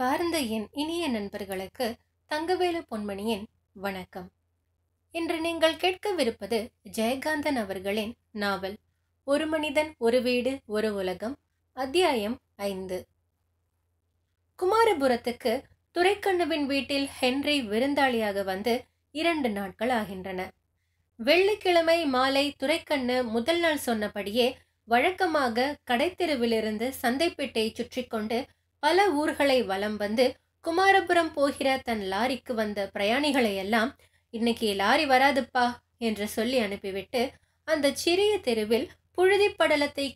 பாரந்தையின் என் இனிய நண்பர்களுக்கு தங்கவேலு பொன்மணியின் வணக்கம் இன்று நீங்கள் கேட்கவிருப்பது ஜெயகாந்தன் அவர்களின் நாவல் ஒரு மனிதன் ஒரு வீடு ஒரு உலகம் அத்தியாயம் ஐந்து குமாரபுரத்துக்கு துரைக்கண்ணுவின் வீட்டில் ஹென்றி விருந்தாளியாக வந்து இரண்டு நாட்கள் ஆகின்றன வெள்ளிக்கிழமை மாலை துரைக்கண்ணு முதல் நாள் சொன்னபடியே வழக்கமாக கடைத்தெருவிலிருந்து சந்தைப்பேட்டையை சுற்றி கொண்டு பல ஊர்களை வலம் வந்து குமாரபுரம் போகிற தன் லாரிக்கு வந்த பிரயாணிகளை எல்லாம் இன்னைக்கு லாரி வராதுப்பா என்று சொல்லி அனுப்பிவிட்டு அந்த சிறிய தெருவில் புழுதி படலத்தை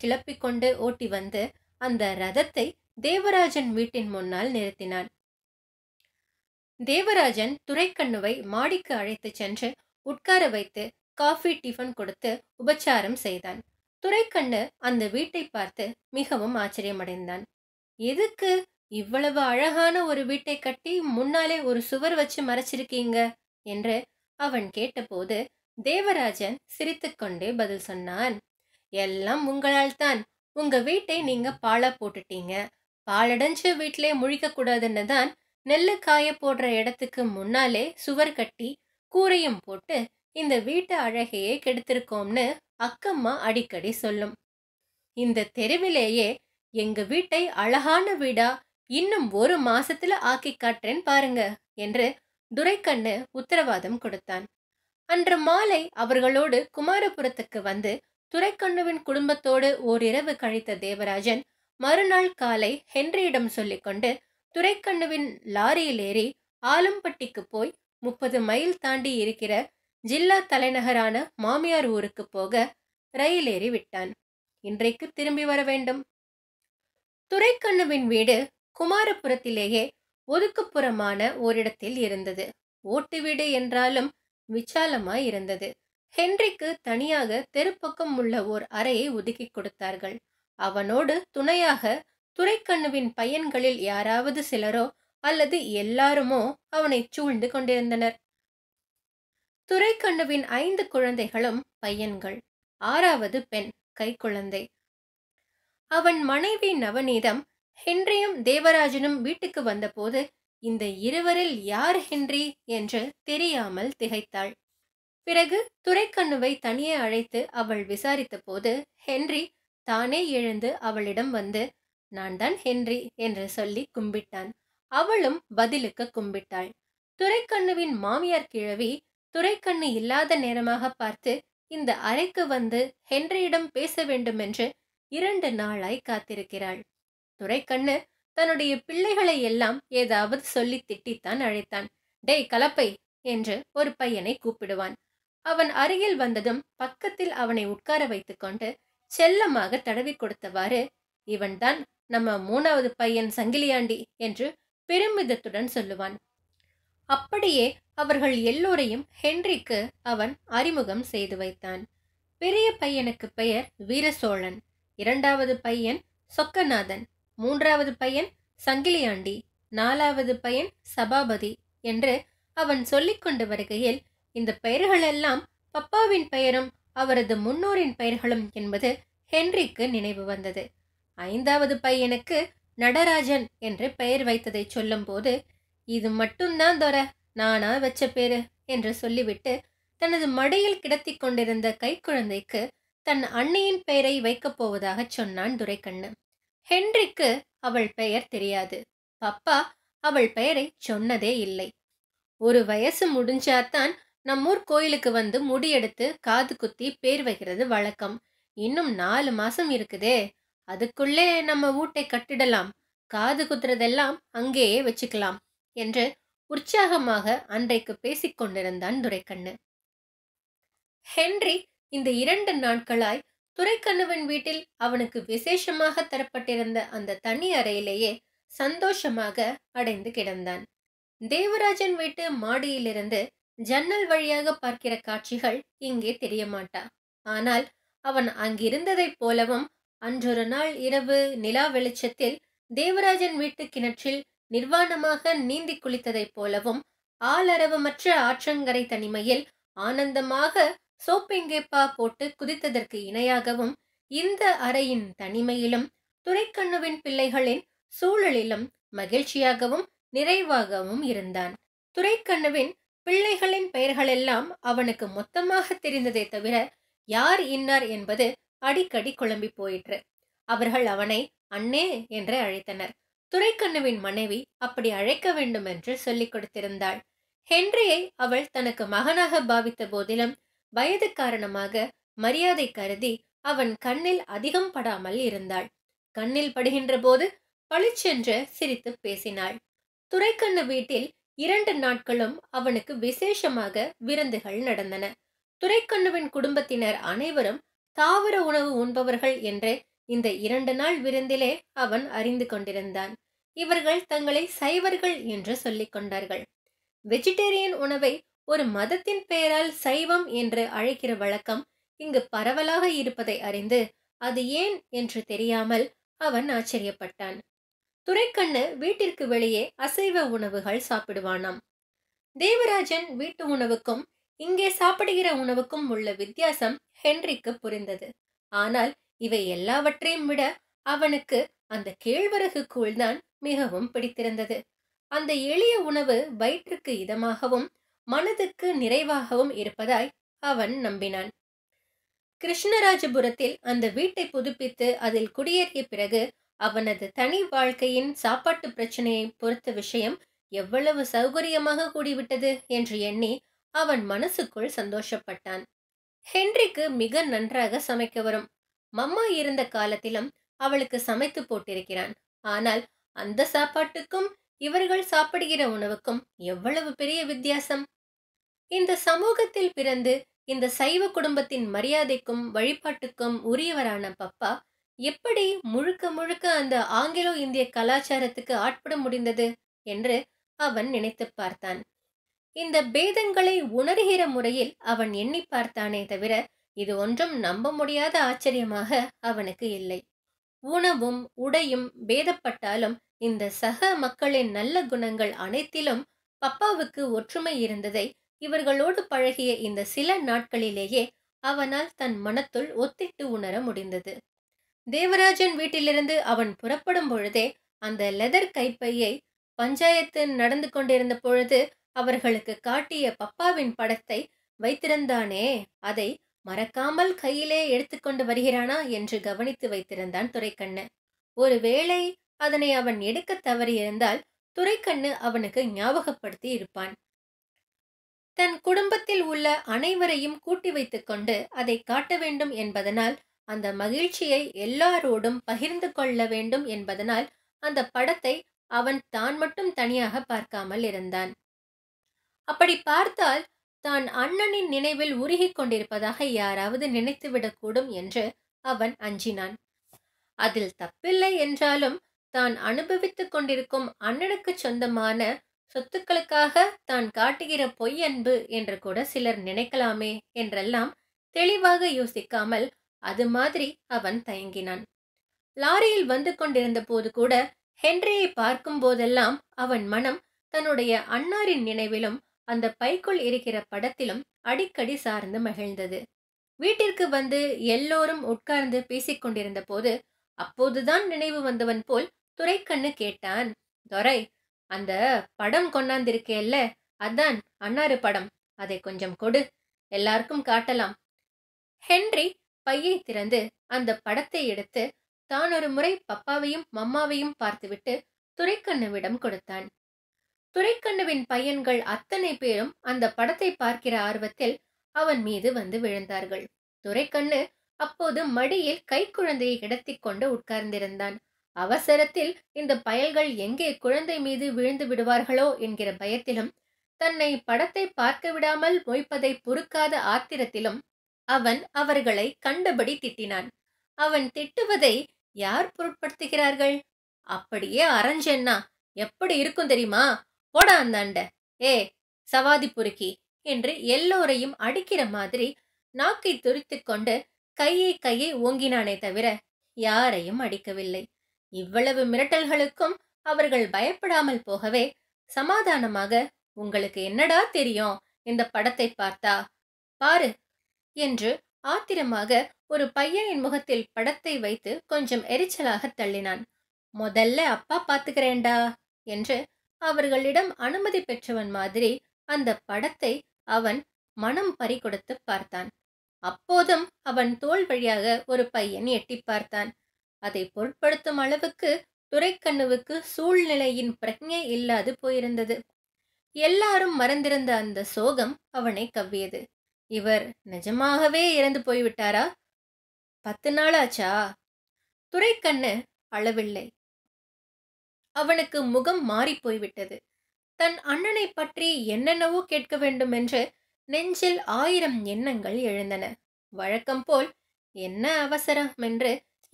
கொண்டு ஓட்டி வந்து அந்த ரதத்தை தேவராஜன் வீட்டின் முன்னால் நிறுத்தினான் தேவராஜன் துரைக்கண்ணுவை மாடிக்கு அழைத்து சென்று உட்கார வைத்து காஃபி டிஃபன் கொடுத்து உபச்சாரம் செய்தான் துரைக்கண்ணு அந்த வீட்டை பார்த்து மிகவும் ஆச்சரியமடைந்தான் எதுக்கு இவ்வளவு அழகான ஒரு வீட்டை கட்டி முன்னாலே ஒரு சுவர் வச்சு மறைச்சிருக்கீங்க என்று அவன் கேட்டபோது தேவராஜன் சிரித்துக்கொண்டே பதில் சொன்னான் எல்லாம் உங்களால் தான் உங்க வீட்டை நீங்க பாழா போட்டுட்டீங்க பாலடைஞ்ச வீட்டிலே முழிக்க கூடாதுன்னு தான் நெல்லு காய போடுற இடத்துக்கு முன்னாலே சுவர் கட்டி கூரையும் போட்டு இந்த வீட்டு அழகையே கெடுத்திருக்கோம்னு அக்கம்மா அடிக்கடி சொல்லும் இந்த தெருவிலேயே எங்க வீட்டை அழகான வீடா இன்னும் ஒரு மாசத்துல ஆக்கி காட்டுறேன் பாருங்க என்று துரைக்கண்ணு உத்தரவாதம் கொடுத்தான் அன்று மாலை அவர்களோடு குமாரபுரத்துக்கு வந்து துரைக்கண்ணுவின் குடும்பத்தோடு ஓரிரவு கழித்த தேவராஜன் மறுநாள் காலை ஹென்ரியிடம் சொல்லிக்கொண்டு துரைக்கண்ணுவின் லாரியில் ஏறி ஆலம்பட்டிக்கு போய் முப்பது மைல் தாண்டி இருக்கிற ஜில்லா தலைநகரான மாமியார் ஊருக்கு போக ரயில் ஏறி விட்டான் இன்றைக்கு திரும்பி வர வேண்டும் துரைக்கண்ணுவின் வீடு குமாரபுரத்திலேயே ஒதுக்குப்புறமான ஓரிடத்தில் இருந்தது ஓட்டு வீடு என்றாலும் விசாலமாய் இருந்தது ஹென்றிக்கு தனியாக தெருப்பக்கம் உள்ள ஓர் அறையை ஒதுக்கி கொடுத்தார்கள் அவனோடு துணையாக துரைக்கண்ணுவின் பையன்களில் யாராவது சிலரோ அல்லது எல்லாருமோ அவனை சூழ்ந்து கொண்டிருந்தனர் துரைக்கண்ணுவின் ஐந்து குழந்தைகளும் பையன்கள் ஆறாவது பெண் கைக்குழந்தை அவன் மனைவி நவநீதம் ஹென்ரியும் தேவராஜனும் வீட்டுக்கு வந்தபோது இந்த இருவரில் யார் ஹென்றி என்று தெரியாமல் திகைத்தாள் பிறகு துரைக்கண்ணுவை தனியே அழைத்து அவள் விசாரித்த போது ஹென்றி தானே எழுந்து அவளிடம் வந்து நான் தான் ஹென்றி என்று சொல்லி கும்பிட்டான் அவளும் பதிலுக்கு கும்பிட்டாள் துரைக்கண்ணுவின் மாமியார் கிழவி துரைக்கண்ணு இல்லாத நேரமாக பார்த்து இந்த அறைக்கு வந்து ஹென்ரியிடம் பேச வேண்டும் என்று இரண்டு நாளாய் காத்திருக்கிறாள் துரைக்கண்ணு தன்னுடைய பிள்ளைகளை எல்லாம் ஏதாவது சொல்லி திட்டித்தான் அழைத்தான் டேய் கலப்பை என்று ஒரு பையனை கூப்பிடுவான் அவன் அருகில் வந்ததும் பக்கத்தில் அவனை உட்கார வைத்துக்கொண்டு செல்லமாக தடவி கொடுத்தவாறு இவன்தான் நம்ம மூணாவது பையன் சங்கிலியாண்டி என்று பெருமிதத்துடன் சொல்லுவான் அப்படியே அவர்கள் எல்லோரையும் ஹென்றிக்கு அவன் அறிமுகம் செய்து வைத்தான் பெரிய பையனுக்கு பெயர் வீரசோழன் இரண்டாவது பையன் சொக்கநாதன் மூன்றாவது பையன் சங்கிலியாண்டி நாலாவது பையன் சபாபதி என்று அவன் சொல்லிக்கொண்டு வருகையில் இந்த பெயர்களெல்லாம் பப்பாவின் பெயரும் அவரது முன்னோரின் பெயர்களும் என்பது ஹென்றிக்கு நினைவு வந்தது ஐந்தாவது பையனுக்கு நடராஜன் என்று பெயர் வைத்ததை சொல்லும்போது இது மட்டும்தான் தொர நானா வச்ச பேரு என்று சொல்லிவிட்டு தனது மடையில் கிடத்தி கொண்டிருந்த கைக்குழந்தைக்கு தன் அன்னையின் பெயரை வைக்கப் போவதாக சொன்னான் துரைக்கண்ணு ஹென்றிக்கு அவள் பெயர் தெரியாது பப்பா அவள் பெயரை சொன்னதே இல்லை ஒரு வயசு முடிஞ்சாதான் நம்மூர் கோயிலுக்கு வந்து முடியெடுத்து காது குத்தி பேர் வைக்கிறது வழக்கம் இன்னும் நாலு மாசம் இருக்குதே அதுக்குள்ளே நம்ம வீட்டை கட்டிடலாம் காது குத்துறதெல்லாம் அங்கேயே வச்சுக்கலாம் என்று உற்சாகமாக அன்றைக்கு பேசிக் கொண்டிருந்தான் துரைக்கண்ணு ஹென்றி இந்த இரண்டு நாட்களாய் துரைக்கண்ணுவன் வீட்டில் அவனுக்கு விசேஷமாக தரப்பட்டிருந்த அந்த தனி அறையிலேயே சந்தோஷமாக அடைந்து கிடந்தான் தேவராஜன் வீட்டு மாடியிலிருந்து ஜன்னல் வழியாக பார்க்கிற காட்சிகள் இங்கே தெரியமாட்டா ஆனால் அவன் அங்கிருந்ததைப் போலவும் அன்றொரு நாள் இரவு நிலா வெளிச்சத்தில் தேவராஜன் வீட்டு கிணற்றில் நிர்வாணமாக நீந்தி குளித்ததைப் போலவும் ஆளரவமற்ற ஆற்றங்கரை தனிமையில் ஆனந்தமாக சோப்பெங்கேப்பா போட்டு குதித்ததற்கு இணையாகவும் இந்த அறையின் தனிமையிலும் துரைக்கண்ணுவின் பிள்ளைகளின் சூழலிலும் மகிழ்ச்சியாகவும் நிறைவாகவும் இருந்தான் துரைக்கண்ணுவின் பிள்ளைகளின் பெயர்களெல்லாம் அவனுக்கு மொத்தமாக தெரிந்ததே தவிர யார் இன்னார் என்பது அடிக்கடி குழம்பி போயிற்று அவர்கள் அவனை அண்ணே என்று அழைத்தனர் துரைக்கண்ணுவின் மனைவி அப்படி அழைக்க வேண்டும் என்று சொல்லிக் கொடுத்திருந்தாள் ஹென்ரியை அவள் தனக்கு மகனாக பாவித்த போதிலும் வயது காரணமாக மரியாதை கருதி அவன் கண்ணில் அதிகம் படாமல் இருந்தாள் கண்ணில் படுகின்ற போது பளிச்சென்று சிரித்து பேசினாள் துரைக்கண்ணு வீட்டில் இரண்டு நாட்களும் அவனுக்கு விசேஷமாக விருந்துகள் நடந்தன துரைக்கண்ணுவின் குடும்பத்தினர் அனைவரும் தாவர உணவு உண்பவர்கள் என்று இந்த இரண்டு நாள் விருந்திலே அவன் அறிந்து கொண்டிருந்தான் இவர்கள் தங்களை சைவர்கள் என்று சொல்லிக் கொண்டார்கள் வெஜிடேரியன் உணவை ஒரு மதத்தின் பெயரால் சைவம் என்று அழைக்கிற வழக்கம் இங்கு பரவலாக இருப்பதை அறிந்து அது ஏன் என்று தெரியாமல் அவன் ஆச்சரியப்பட்டான் துரைக்கண்ணு வீட்டிற்கு வெளியே அசைவ உணவுகள் சாப்பிடுவானாம் தேவராஜன் வீட்டு உணவுக்கும் இங்கே சாப்பிடுகிற உணவுக்கும் உள்ள வித்தியாசம் ஹென்றிக்கு புரிந்தது ஆனால் இவை எல்லாவற்றையும் விட அவனுக்கு அந்த கேழ்வரகு கூழ்தான் மிகவும் பிடித்திருந்தது அந்த எளிய உணவு வயிற்றுக்கு இதமாகவும் மனதுக்கு நிறைவாகவும் இருப்பதாய் அவன் நம்பினான் கிருஷ்ணராஜபுரத்தில் அந்த வீட்டை புதுப்பித்து அதில் குடியேறிய பிறகு அவனது தனி வாழ்க்கையின் சாப்பாட்டு பிரச்சனையை பொறுத்த விஷயம் எவ்வளவு சௌகரியமாக கூடிவிட்டது என்று எண்ணி அவன் மனசுக்குள் சந்தோஷப்பட்டான் ஹென்றிக்கு மிக நன்றாக சமைக்க வரும் மம்மா இருந்த காலத்திலும் அவளுக்கு சமைத்து போட்டிருக்கிறான் ஆனால் அந்த சாப்பாட்டுக்கும் இவர்கள் சாப்பிடுகிற உணவுக்கும் எவ்வளவு பெரிய வித்தியாசம் இந்த சமூகத்தில் பிறந்து இந்த சைவ குடும்பத்தின் மரியாதைக்கும் வழிபாட்டுக்கும் உரியவரான பப்பா எப்படி முழுக்க முழுக்க அந்த ஆங்கிலோ இந்திய கலாச்சாரத்துக்கு ஆட்பட முடிந்தது என்று அவன் நினைத்து பார்த்தான் இந்த பேதங்களை உணர்கிற முறையில் அவன் எண்ணி பார்த்தானே தவிர இது ஒன்றும் நம்ப முடியாத ஆச்சரியமாக அவனுக்கு இல்லை உணவும் உடையும் பேதப்பட்டாலும் இந்த சக மக்களின் நல்ல குணங்கள் அனைத்திலும் பப்பாவுக்கு ஒற்றுமை இருந்ததை இவர்களோடு பழகிய இந்த சில நாட்களிலேயே அவனால் தன் மனத்துள் ஒத்திட்டு உணர முடிந்தது தேவராஜன் வீட்டிலிருந்து அவன் புறப்படும் பொழுதே அந்த லெதர் கைப்பையை பஞ்சாயத்து நடந்து கொண்டிருந்த பொழுது அவர்களுக்கு காட்டிய பப்பாவின் படத்தை வைத்திருந்தானே அதை மறக்காமல் கையிலே எடுத்துக்கொண்டு வருகிறானா என்று கவனித்து வைத்திருந்தான் துரைக்கண்ணன் ஒருவேளை அதனை அவன் எடுக்க தவறியிருந்தால் துரைக்கண்ணு அவனுக்கு ஞாபகப்படுத்தி இருப்பான் தன் குடும்பத்தில் உள்ள அனைவரையும் கூட்டி வைத்துக்கொண்டு அதை காட்ட வேண்டும் என்பதனால் அந்த மகிழ்ச்சியை எல்லாரோடும் பகிர்ந்து கொள்ள வேண்டும் என்பதனால் அந்த படத்தை அவன் தான் மட்டும் தனியாக பார்க்காமல் இருந்தான் அப்படி பார்த்தால் தான் அண்ணனின் நினைவில் உருகி கொண்டிருப்பதாக யாராவது நினைத்துவிடக்கூடும் என்று அவன் அஞ்சினான் அதில் தப்பில்லை என்றாலும் தான் அனுபவித்துக் கொண்டிருக்கும் அண்ணனுக்கு சொந்தமான சொத்துக்களுக்காக தான் காட்டுகிற பொய் அன்பு என்று கூட சிலர் நினைக்கலாமே என்றெல்லாம் தெளிவாக யோசிக்காமல் அது மாதிரி அவன் தயங்கினான் லாரியில் வந்து கொண்டிருந்த போது கூட ஹென்ரியை பார்க்கும் போதெல்லாம் அவன் மனம் தன்னுடைய அன்னாரின் நினைவிலும் அந்த பைக்குள் இருக்கிற படத்திலும் அடிக்கடி சார்ந்து மகிழ்ந்தது வீட்டிற்கு வந்து எல்லோரும் உட்கார்ந்து பேசிக்கொண்டிருந்த போது அப்போதுதான் நினைவு வந்தவன் போல் துரைக்கண்ணு கேட்டான் துரை அந்த படம் கொண்டாந்திருக்கேல்ல அதான் அன்னாறு படம் அதை கொஞ்சம் கொடு எல்லாருக்கும் காட்டலாம் ஹென்றி பையை திறந்து அந்த படத்தை எடுத்து தான் ஒரு முறை பப்பாவையும் மம்மாவையும் பார்த்துவிட்டு துரைக்கண்ணுவிடம் கொடுத்தான் துரைக்கண்ணுவின் பையன்கள் அத்தனை பேரும் அந்த படத்தை பார்க்கிற ஆர்வத்தில் அவன் மீது வந்து விழுந்தார்கள் துரைக்கண்ணு அப்போது மடியில் கைக்குழந்தையை கிடத்திக் கொண்டு உட்கார்ந்திருந்தான் அவசரத்தில் இந்த பயல்கள் எங்கே குழந்தை மீது விழுந்து விடுவார்களோ என்கிற பயத்திலும் தன்னை படத்தை பார்க்க விடாமல் மொய்ப்பதை பொறுக்காத ஆத்திரத்திலும் அவன் அவர்களை கண்டபடி திட்டினான் அவன் திட்டுவதை யார் பொருட்படுத்துகிறார்கள் அப்படியே அரஞ்சென்னா எப்படி இருக்கும் தெரியுமா போடா அந்தாண்ட ஏ சவாதி புருக்கி என்று எல்லோரையும் அடிக்கிற மாதிரி நாக்கை துரித்து கொண்டு கையை கையை ஓங்கினானே தவிர யாரையும் அடிக்கவில்லை இவ்வளவு மிரட்டல்களுக்கும் அவர்கள் பயப்படாமல் போகவே சமாதானமாக உங்களுக்கு என்னடா தெரியும் இந்த படத்தை பார்த்தா பாரு என்று ஆத்திரமாக ஒரு பையனின் முகத்தில் படத்தை வைத்து கொஞ்சம் எரிச்சலாக தள்ளினான் முதல்ல அப்பா பாத்துக்கிறேன்டா என்று அவர்களிடம் அனுமதி பெற்றவன் மாதிரி அந்த படத்தை அவன் மனம் பறிகொடுத்து பார்த்தான் அப்போதும் அவன் தோல் வழியாக ஒரு பையன் எட்டி பார்த்தான் அதை பொருட்படுத்தும் அளவுக்கு துரைக்கண்ணுவுக்கு சூழ்நிலையின் பிரஜை இல்லாது போயிருந்தது எல்லாரும் மறந்திருந்த அந்த சோகம் அவனை கவ்வியது இவர் நிஜமாகவே இறந்து போய்விட்டாரா பத்து நாளாச்சா துரைக்கண்ணு அளவில்லை அவனுக்கு முகம் மாறி போய்விட்டது தன் அண்ணனை பற்றி என்னென்னவோ கேட்க வேண்டும் என்று நெஞ்சில் ஆயிரம் எண்ணங்கள் எழுந்தன வழக்கம் போல் என்ன அவசரம் என்று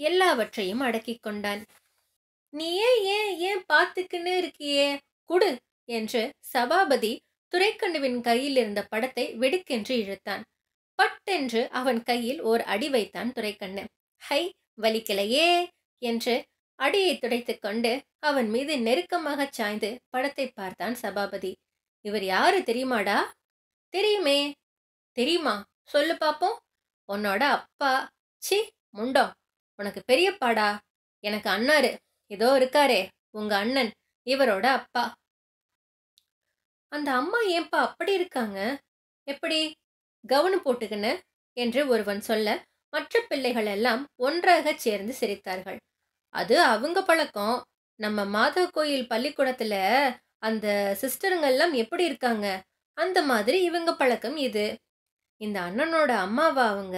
எல்லாவற்றையும் அடக்கி கொண்டான் நீயே ஏன் ஏன் பார்த்துக்கின்னு இருக்கியே குடு என்று சபாபதி துரைக்கண்ணுவின் கையில் இருந்த படத்தை வெடுக்கென்று இழுத்தான் பட்டென்று அவன் கையில் ஓர் அடி வைத்தான் துரைக்கண்ணு ஹை வலிக்கலையே என்று அடியை துடைத்து கொண்டு அவன் மீது நெருக்கமாக சாய்ந்து படத்தை பார்த்தான் சபாபதி இவர் யாரு தெரியுமாடா தெரியுமே தெரியுமா சொல்லு பாப்போம் உன்னோட அப்பா சி முண்டோ உனக்கு பெரியப்பாடா எனக்கு அண்ணாரு ஏதோ இருக்காரே உங்க அண்ணன் இவரோட அப்பா அந்த அம்மா ஏன்பா அப்படி இருக்காங்க எப்படி கவனம் போட்டுக்கின்னு என்று ஒருவன் சொல்ல மற்ற பிள்ளைகள் எல்லாம் ஒன்றாக சேர்ந்து சிரித்தார்கள் அது அவங்க பழக்கம் நம்ம மாதவ கோயில் பள்ளிக்கூடத்துல அந்த சிஸ்டருங்கெல்லாம் எப்படி இருக்காங்க அந்த மாதிரி இவங்க பழக்கம் இது இந்த அண்ணனோட அம்மாவா அவங்க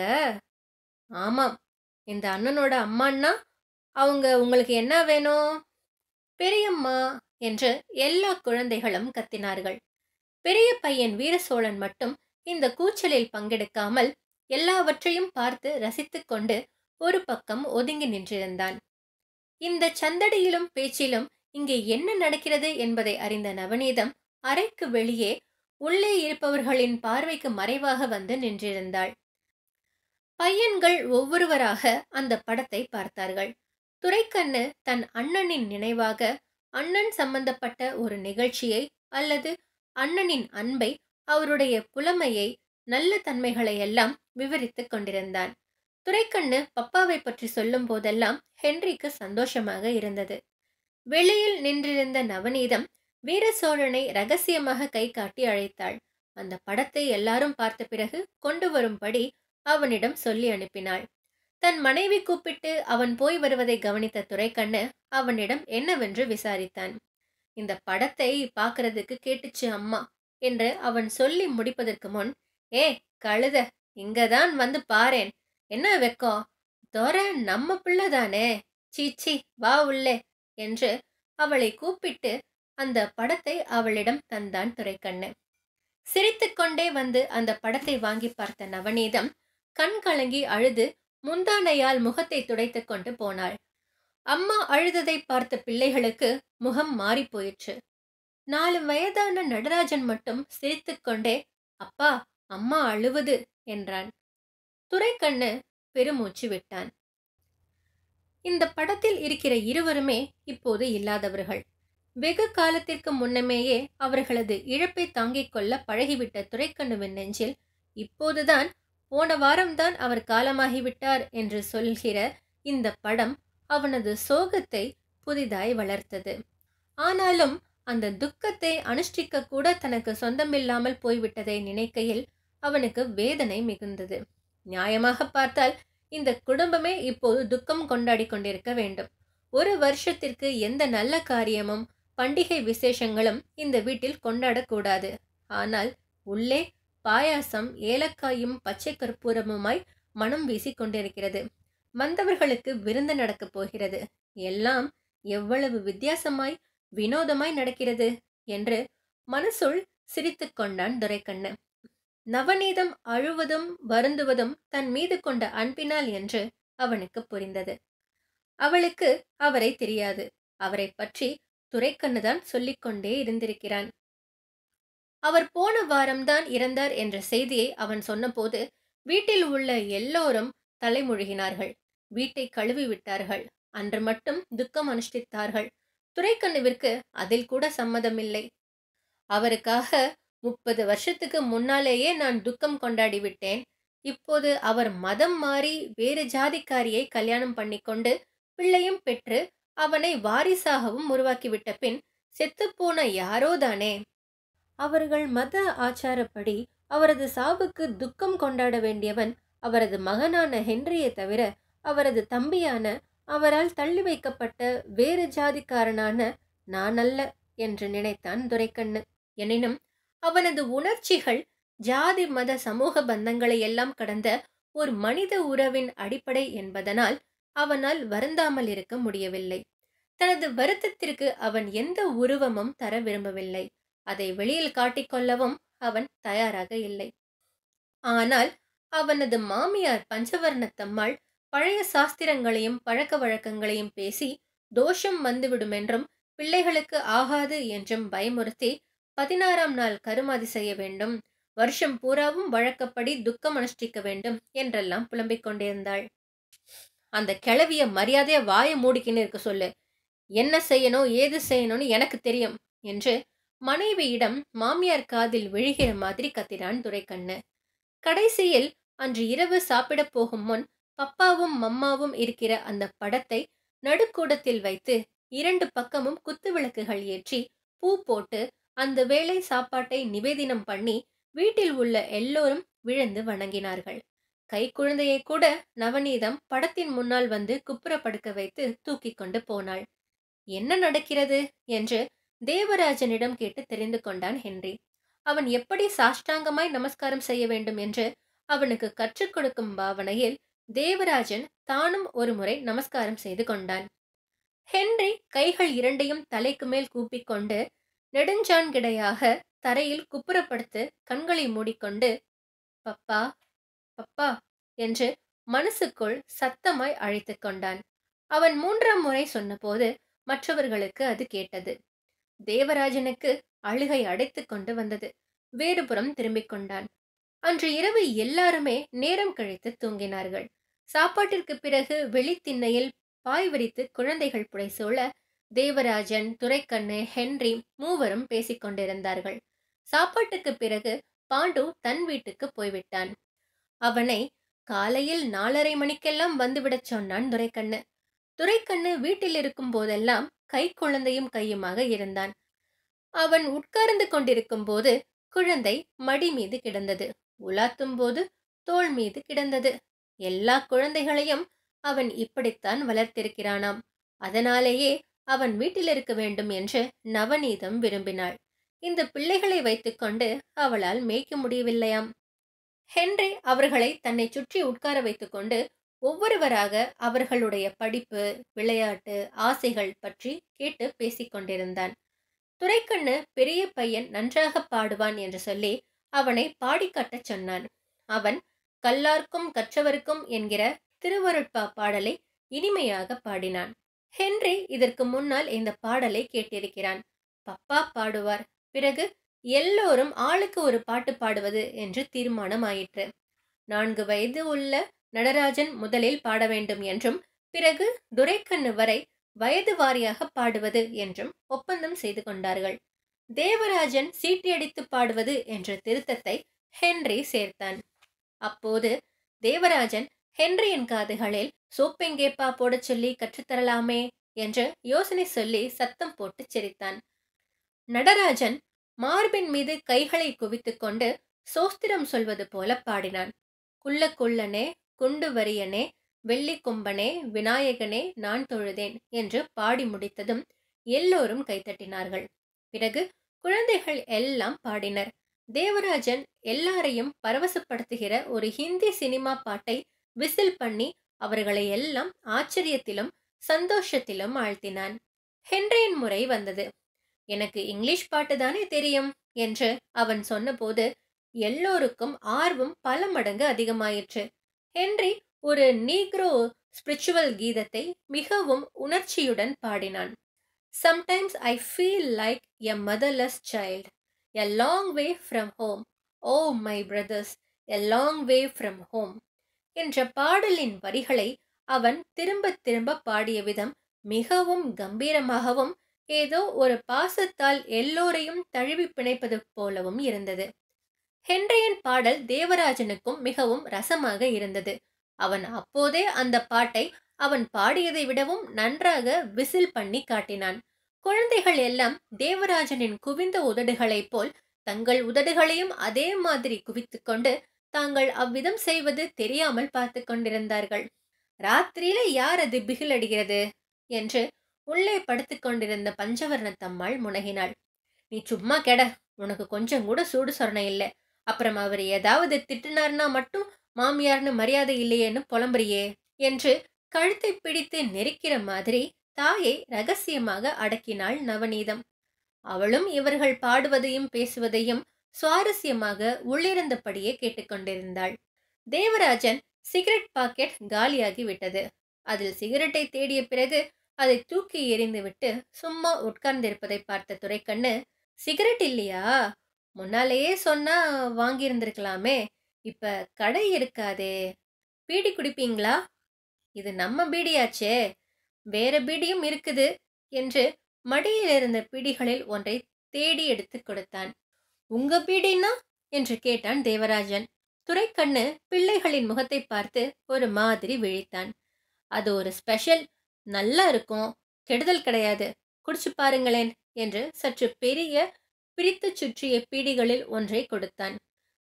ஆமாம் இந்த அண்ணனோட அம்மானா அவங்க உங்களுக்கு என்ன வேணும் பெரியம்மா என்று எல்லா குழந்தைகளும் கத்தினார்கள் பெரிய பையன் வீர சோழன் மட்டும் இந்த கூச்சலில் பங்கெடுக்காமல் எல்லாவற்றையும் பார்த்து ரசித்து கொண்டு ஒரு பக்கம் ஒதுங்கி நின்றிருந்தான் இந்த சந்தடியிலும் பேச்சிலும் இங்கே என்ன நடக்கிறது என்பதை அறிந்த நவநீதம் அறைக்கு வெளியே உள்ளே இருப்பவர்களின் பார்வைக்கு மறைவாக வந்து நின்றிருந்தாள் பையன்கள் ஒவ்வொருவராக அந்த படத்தை பார்த்தார்கள் துரைக்கண்ணு தன் அண்ணனின் நினைவாக அண்ணன் சம்பந்தப்பட்ட ஒரு நிகழ்ச்சியை அல்லது அண்ணனின் அன்பை அவருடைய புலமையை நல்ல தன்மைகளை எல்லாம் விவரித்துக் கொண்டிருந்தான் துரைக்கண்ணு பப்பாவை பற்றி சொல்லும் போதெல்லாம் ஹென்றிக்கு சந்தோஷமாக இருந்தது வெளியில் நின்றிருந்த நவநீதம் வீர சோழனை ரகசியமாக கை காட்டி அழைத்தாள் அந்த படத்தை எல்லாரும் பார்த்த பிறகு கொண்டு வரும்படி அவனிடம் சொல்லி அனுப்பினாள் தன் மனைவி கூப்பிட்டு அவன் போய் வருவதை கவனித்த துரைக்கண்ணு அவனிடம் என்னவென்று விசாரித்தான் இந்த படத்தை பார்க்கறதுக்கு கேட்டுச்சு அம்மா என்று அவன் சொல்லி முடிப்பதற்கு முன் ஏ கழுத இங்கதான் வந்து பாரேன் என்ன வெக்கோ தோர நம்ம பிள்ளைதானே சீச்சி வா உள்ளே என்று அவளை கூப்பிட்டு அந்த படத்தை அவளிடம் தந்தான் துரைக்கண்ணு சிரித்துக்கொண்டே வந்து அந்த படத்தை வாங்கி பார்த்த நவநீதம் கண் கலங்கி அழுது முந்தானையால் முகத்தை துடைத்து கொண்டு போனாள் அம்மா அழுததை பார்த்த பிள்ளைகளுக்கு முகம் மாறி போயிற்று நாலு வயதான நடராஜன் மட்டும் சிரித்துக்கொண்டே அப்பா அம்மா அழுவது என்றான் துரைக்கண்ணு பெருமூச்சு விட்டான் இந்த படத்தில் இருக்கிற இருவருமே இப்போது இல்லாதவர்கள் வெகு காலத்திற்கு முன்னமேயே அவர்களது இழப்பை தாங்கிக் கொள்ள பழகிவிட்ட துரைக்கண்ணுவின் நெஞ்சில் இப்போதுதான் போன வாரம்தான் அவர் காலமாகிவிட்டார் என்று சொல்கிற இந்த படம் அவனது சோகத்தை புதிதாய் வளர்த்தது ஆனாலும் அந்த துக்கத்தை அனுஷ்டிக்க கூட தனக்கு சொந்தமில்லாமல் போய்விட்டதை நினைக்கையில் அவனுக்கு வேதனை மிகுந்தது நியாயமாக பார்த்தால் இந்த குடும்பமே இப்போது துக்கம் கொண்டாடி கொண்டிருக்க வேண்டும் ஒரு வருஷத்திற்கு எந்த நல்ல காரியமும் பண்டிகை விசேஷங்களும் இந்த வீட்டில் கொண்டாடக்கூடாது ஆனால் உள்ளே பாயாசம் ஏலக்காயும் பச்சை கற்பூரமுமாய் மனம் வீசிக்கொண்டிருக்கிறது வந்தவர்களுக்கு விருந்து நடக்கப் போகிறது எல்லாம் எவ்வளவு வித்தியாசமாய் வினோதமாய் நடக்கிறது என்று மனசுள் சிரித்து கொண்டான் துரைக்கண்ணு நவநீதம் அழுவதும் வருந்துவதும் தன் மீது கொண்ட அன்பினால் என்று அவனுக்கு புரிந்தது அவளுக்கு அவரை தெரியாது அவரை பற்றி துரைக்கண்ணுதான் சொல்லிக்கொண்டே இருந்திருக்கிறான் அவர் போன வாரம்தான் இறந்தார் என்ற செய்தியை அவன் சொன்னபோது வீட்டில் உள்ள எல்லோரும் தலைமுழுகினார்கள் வீட்டை கழுவி விட்டார்கள் அன்று மட்டும் துக்கம் அனுஷ்டித்தார்கள் துரைக்கண்ணுவிற்கு அதில் கூட சம்மதமில்லை அவருக்காக முப்பது வருஷத்துக்கு முன்னாலேயே நான் துக்கம் கொண்டாடி விட்டேன் இப்போது அவர் மதம் மாறி வேறு ஜாதிக்காரியை கல்யாணம் பண்ணிக்கொண்டு பிள்ளையும் பெற்று அவனை வாரிசாகவும் உருவாக்கிவிட்ட பின் செத்துப்போன யாரோதானே அவர்கள் மத ஆச்சாரப்படி அவரது சாவுக்கு துக்கம் கொண்டாட வேண்டியவன் அவரது மகனான ஹென்ரியை தவிர அவரது தம்பியான அவரால் தள்ளி வைக்கப்பட்ட வேறு ஜாதிக்காரனான நான் அல்ல என்று நினைத்தான் துரைக்கண்ணு எனினும் அவனது உணர்ச்சிகள் ஜாதி மத சமூக பந்தங்களை எல்லாம் கடந்த ஒரு மனித உறவின் அடிப்படை என்பதனால் அவனால் வருந்தாமல் இருக்க முடியவில்லை தனது வருத்தத்திற்கு அவன் எந்த உருவமும் தர விரும்பவில்லை அதை வெளியில் காட்டிக்கொள்ளவும் அவன் தயாராக இல்லை ஆனால் அவனது மாமியார் பஞ்சவர்ணத்தம்மாள் பழைய சாஸ்திரங்களையும் பழக்க வழக்கங்களையும் பேசி தோஷம் வந்துவிடும் என்றும் பிள்ளைகளுக்கு ஆகாது என்றும் பயமுறுத்தி பதினாறாம் நாள் கருமாதி செய்ய வேண்டும் வருஷம் பூராவும் வழக்கப்படி துக்கம் அனுஷ்டிக்க வேண்டும் என்றெல்லாம் புலம்பிக் கொண்டிருந்தாள் அந்த கிளவிய மரியாதைய வாய மூடிக்கின்னு இருக்க சொல்லு என்ன செய்யணும் ஏது செய்யணும்னு எனக்கு தெரியும் என்று மனைவியிடம் மாமியார் காதில் விழுகிற மாதிரி கத்தினான் துரைக்கண்ணு கடைசியில் அன்று இரவு சாப்பிடப் போகும் முன் பப்பாவும் மம்மாவும் இருக்கிற அந்த படத்தை நடுக்கூடத்தில் வைத்து இரண்டு பக்கமும் குத்து விளக்குகள் ஏற்றி பூ போட்டு அந்த வேளை சாப்பாட்டை நிவேதினம் பண்ணி வீட்டில் உள்ள எல்லோரும் விழுந்து வணங்கினார்கள் கை குழந்தையை கூட நவநீதம் படத்தின் முன்னால் வந்து குப்புற படுக்க வைத்து தூக்கி கொண்டு போனாள் என்ன நடக்கிறது என்று தேவராஜனிடம் கேட்டு தெரிந்து கொண்டான் ஹென்றி அவன் எப்படி சாஷ்டாங்கமாய் நமஸ்காரம் செய்ய வேண்டும் என்று அவனுக்கு கற்றுக் கொடுக்கும் பாவனையில் தேவராஜன் தானும் ஒரு முறை நமஸ்காரம் செய்து கொண்டான் ஹென்றி கைகள் இரண்டையும் தலைக்கு மேல் கூப்பிக்கொண்டு நெடுஞ்சான்கிடையாக தரையில் குப்புறப்படுத்து கண்களை மூடிக்கொண்டு பப்பா பப்பா என்று மனசுக்குள் சத்தமாய் அழைத்து கொண்டான் அவன் மூன்றாம் முறை சொன்னபோது மற்றவர்களுக்கு அது கேட்டது தேவராஜனுக்கு அழுகை அடைத்து கொண்டு வந்தது வேறுபுறம் திரும்பிக் கொண்டான் அன்று இரவு எல்லாருமே நேரம் கழித்து தூங்கினார்கள் சாப்பாட்டிற்கு பிறகு வெளித்திண்ணையில் பாய் விரித்து குழந்தைகள் புடைசூழ தேவராஜன் துரைக்கண்ணு ஹென்றி மூவரும் பேசிக்கொண்டிருந்தார்கள் சாப்பாட்டுக்கு பிறகு பாண்டு தன் வீட்டுக்கு போய்விட்டான் அவனை காலையில் நாலரை மணிக்கெல்லாம் வந்துவிடச் சொன்னான் துரைக்கண்ணு துரைக்கண்ணு வீட்டில் இருக்கும் போதெல்லாம் கை குழந்தையும் கையுமாக இருந்தான் அவன் உட்கார்ந்து கொண்டிருக்கும் போது குழந்தை மடி மீது கிடந்தது உலாத்தும் போது தோல் மீது கிடந்தது எல்லா குழந்தைகளையும் அவன் இப்படித்தான் வளர்த்திருக்கிறானாம் அதனாலேயே அவன் வீட்டில் இருக்க வேண்டும் என்று நவநீதம் விரும்பினாள் இந்த பிள்ளைகளை வைத்துக்கொண்டு அவளால் மேய்க்க முடியவில்லையாம் ஹென்றி அவர்களை தன்னை சுற்றி உட்கார வைத்துக்கொண்டு ஒவ்வொருவராக அவர்களுடைய படிப்பு விளையாட்டு ஆசைகள் பற்றி கேட்டு பேசிக்கொண்டிருந்தான் துரைக்கண்ணு பெரிய பையன் நன்றாக பாடுவான் என்று சொல்லி அவனை பாடிக்கட்டச் சொன்னான் அவன் கல்லார்க்கும் கற்றவருக்கும் என்கிற திருவருட்பா பாடலை இனிமையாக பாடினான் ஹென்றி இதற்கு முன்னால் இந்த பாடலை கேட்டிருக்கிறான் பப்பா பாடுவார் பிறகு எல்லோரும் ஆளுக்கு ஒரு பாட்டு பாடுவது என்று தீர்மானம் ஆயிற்று நான்கு வயது உள்ள நடராஜன் முதலில் பாட வேண்டும் என்றும் பிறகு துரைக்கண்ணு வரை வயது வாரியாக பாடுவது என்றும் ஒப்பந்தம் செய்து கொண்டார்கள் தேவராஜன் சீட்டியடித்து பாடுவது என்ற திருத்தத்தை ஹென்றி சேர்த்தான் அப்போது தேவராஜன் ஹென்ரியின் காதுகளில் சோப்பெங்கேப்பா போடச் சொல்லி கற்றுத்தரலாமே என்று யோசனை சொல்லி சத்தம் போட்டு சிரித்தான் நடராஜன் மார்பின் மீது கைகளை கொண்டு சோஸ்திரம் சொல்வது போல பாடினான் குள்ள குள்ளனே குண்டுவரியனே வெள்ளி கும்பனே விநாயகனே நான் தொழுதேன் என்று பாடி முடித்ததும் எல்லோரும் கைத்தட்டினார்கள் பிறகு குழந்தைகள் எல்லாம் பாடினர் தேவராஜன் எல்லாரையும் பரவசப்படுத்துகிற ஒரு ஹிந்தி சினிமா பாட்டை விசில் பண்ணி அவர்களை எல்லாம் ஆச்சரியத்திலும் சந்தோஷத்திலும் ஆழ்த்தினான் ஹென்ரியின் முறை வந்தது எனக்கு இங்கிலீஷ் பாட்டு தானே தெரியும் என்று அவன் சொன்னபோது எல்லோருக்கும் ஆர்வம் பல மடங்கு அதிகமாயிற்று ஹென்றி ஒரு நீக்ரோ ஸ்பிரிச்சுவல் கீதத்தை மிகவும் உணர்ச்சியுடன் பாடினான் sometimes I feel like a motherless child a long way from home oh my brothers a long way from home என்ற பாடலின் வரிகளை அவன் திரும்ப திரும்ப பாடிய விதம் மிகவும் கம்பீரமாகவும் ஏதோ ஒரு பாசத்தால் எல்லோரையும் தழுவி பிணைப்பது போலவும் இருந்தது ஹென்ரியின் பாடல் தேவராஜனுக்கும் மிகவும் ரசமாக இருந்தது அவன் அப்போதே அந்த பாட்டை அவன் பாடியதை விடவும் நன்றாக விசில் பண்ணி காட்டினான் குழந்தைகள் எல்லாம் தேவராஜனின் குவிந்த உதடுகளைப் போல் தங்கள் உதடுகளையும் அதே மாதிரி குவித்துக்கொண்டு தாங்கள் அவ்விதம் செய்வது தெரியாமல் பார்த்து கொண்டிருந்தார்கள் ராத்திரியில யார் அது பிகில் அடிக்கிறது என்று உள்ளே படுத்து கொண்டிருந்த பஞ்சவர்ண தம்மாள் முனகினாள் நீ சும்மா கெட உனக்கு கொஞ்சம் கூட சூடு சொரணை இல்லை அப்புறம் அவர் ஏதாவது திட்டினார்னா மட்டும் மாமியார்னு மரியாதை இல்லையேன்னு புலம்புறியே என்று கழுத்தை பிடித்து நெருக்கிற மாதிரி தாயை ரகசியமாக அடக்கினாள் நவநீதம் அவளும் இவர்கள் பாடுவதையும் பேசுவதையும் சுவாரஸ்யமாக உள்ளிருந்தபடியே கேட்டுக்கொண்டிருந்தாள் தேவராஜன் சிகரெட் பாக்கெட் காலியாகி விட்டது அதில் சிகரெட்டை தேடிய பிறகு அதை தூக்கி எறிந்துவிட்டு சும்மா உட்கார்ந்திருப்பதை பார்த்த துரைக்கண்ணு சிகரெட் இல்லையா முன்னாலேயே சொன்னா வாங்கியிருந்திருக்கலாமே இப்ப கடை இருக்காதே பீடி குடிப்பீங்களா இது நம்ம பீடியாச்சே வேற பீடியும் இருக்குது என்று மடியில் இருந்த பீடிகளில் ஒன்றை தேடி எடுத்து கொடுத்தான் உங்க பீடினா என்று கேட்டான் தேவராஜன் துரைக்கண்ணு பிள்ளைகளின் முகத்தை பார்த்து ஒரு மாதிரி விழித்தான் அது ஒரு ஸ்பெஷல் நல்லா இருக்கும் கெடுதல் கிடையாது குடிச்சு பாருங்களேன் என்று சற்று பெரிய பிரித்து சுற்றிய பீடிகளில் ஒன்றை கொடுத்தான்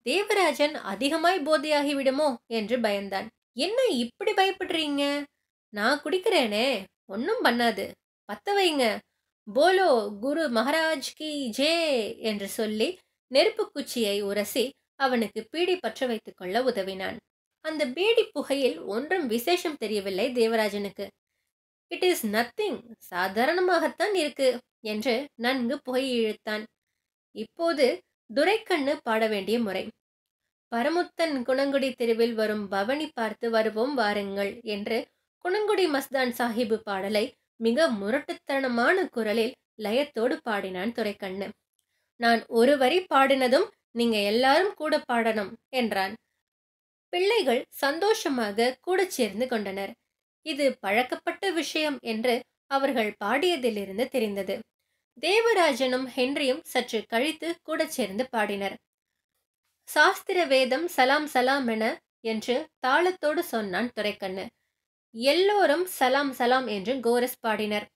தேவராஜன் அதிகமாய் போதையாகி விடுமோ என்று பயந்தான் என்ன இப்படி பயப்படுறீங்க நான் குடிக்கிறேனே ஒன்றும் பண்ணாது பத்த வைங்க போலோ குரு மகாராஜ் கி ஜே என்று சொல்லி நெருப்பு குச்சியை உரசி அவனுக்கு பீடி பற்ற வைத்துக் கொள்ள உதவினான் அந்த பீடி புகையில் ஒன்றும் விசேஷம் தெரியவில்லை தேவராஜனுக்கு இட் இஸ் நத்திங் சாதாரணமாகத்தான் இருக்கு என்று நன்கு புகையிழுத்தான் இழுத்தான் இப்போது துரைக்கண்ணு பாட வேண்டிய முறை பரமுத்தன் குணங்குடி தெருவில் வரும் பவனி பார்த்து வருவோம் வாருங்கள் என்று குணங்குடி மஸ்தான் சாஹிபு பாடலை மிக முரட்டுத்தனமான குரலில் லயத்தோடு பாடினான் துரைக்கண்ணு நான் ஒரு வரி பாடினதும் நீங்க எல்லாரும் கூட பாடணும் என்றான் பிள்ளைகள் சந்தோஷமாக கூட சேர்ந்து கொண்டனர் இது பழக்கப்பட்ட விஷயம் என்று அவர்கள் பாடியதிலிருந்து தெரிந்தது தேவராஜனும் ஹென்ரியும் சற்று கழித்து கூட சேர்ந்து பாடினர் சாஸ்திர வேதம் சலாம் சலாம் என என்று தாளத்தோடு சொன்னான் துரைக்கண்ணு எல்லோரும் சலாம் சலாம் என்று கோரஸ் பாடினர்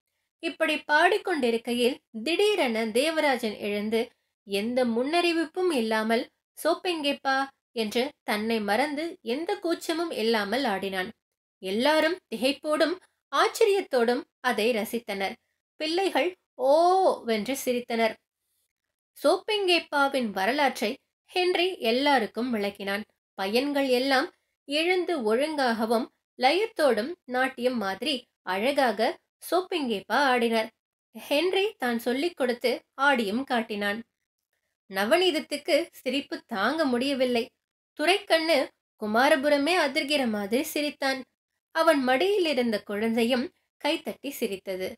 இப்படி பாடிக்கொண்டிருக்கையில் திடீரென தேவராஜன் எழுந்து எந்த முன்னறிவிப்பும் இல்லாமல் சோப்பெங்கேப்பா என்று தன்னை மறந்து எந்த கூச்சமும் இல்லாமல் ஆடினான் எல்லாரும் திகைப்போடும் ஆச்சரியத்தோடும் அதை ரசித்தனர் பிள்ளைகள் ஓ வென்று சிரித்தனர் சோப்பிங்கேப்பாவின் வரலாற்றை ஹென்றி எல்லாருக்கும் விளக்கினான் பையன்கள் எல்லாம் எழுந்து ஒழுங்காகவும் லயத்தோடும் நாட்டியம் மாதிரி அழகாக சோப்பிங்கேப்பா ஆடினர் ஹென்றி தான் சொல்லிக் கொடுத்து ஆடியும் காட்டினான் நவநீதத்துக்கு சிரிப்பு தாங்க முடியவில்லை துரைக்கண்ணு குமாரபுரமே அதிர்கிற மாதிரி சிரித்தான் அவன் மடியில் இருந்த குழந்தையும் கைத்தட்டி சிரித்தது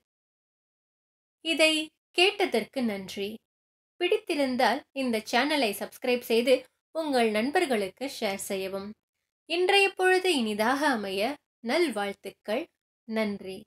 இதை கேட்டதற்கு நன்றி பிடித்திருந்தால் இந்த சேனலை சப்ஸ்கிரைப் செய்து உங்கள் நண்பர்களுக்கு ஷேர் செய்யவும் இன்றைய பொழுது இனிதாக அமைய நல்வாழ்த்துக்கள் நன்றி